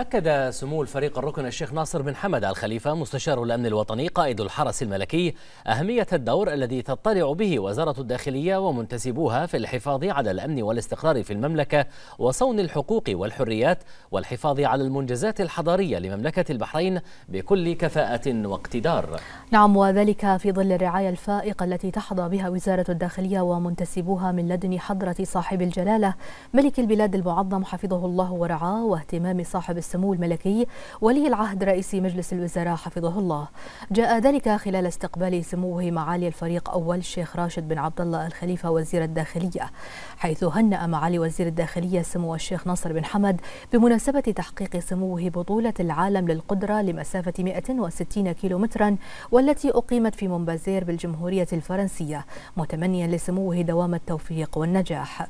أكد سمو الفريق الركن الشيخ ناصر بن حمد الخليفة مستشار الأمن الوطني قائد الحرس الملكي أهمية الدور الذي تطلع به وزارة الداخلية ومنتسبوها في الحفاظ على الأمن والاستقرار في المملكة وصون الحقوق والحريات والحفاظ على المنجزات الحضارية لمملكة البحرين بكل كفاءة واقتدار نعم وذلك في ظل الرعاية الفائقة التي تحظى بها وزارة الداخلية ومنتسبوها من لدن حضرة صاحب الجلالة ملك البلاد المعظم حفظه الله ورعاه واهتمام صاحب السمو الملكي ولي العهد رئيس مجلس الوزراء حفظه الله جاء ذلك خلال استقبال سموه معالي الفريق أول الشيخ راشد بن عبد الله الخليفة وزير الداخلية حيث هنأ معالي وزير الداخلية سمو الشيخ ناصر بن حمد بمناسبة تحقيق سموه بطولة العالم للقدرة لمسافة 160 كيلومترا والتي أقيمت في مونبازير بالجمهورية الفرنسية متمنيا لسموه دوام التوفيق والنجاح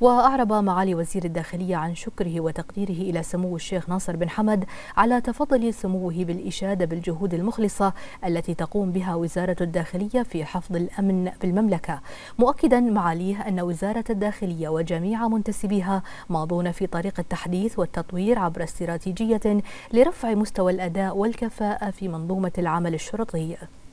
وأعرب معالي وزير الداخلية عن شكره وتقديره إلى سمو الشيخ ناصر ناصر بن حمد على تفضل سموه بالإشادة بالجهود المخلصة التي تقوم بها وزارة الداخلية في حفظ الأمن في المملكة مؤكدا معاليه أن وزارة الداخلية وجميع منتسبيها ماضون في طريق التحديث والتطوير عبر استراتيجية لرفع مستوى الأداء والكفاءة في منظومة العمل الشرطي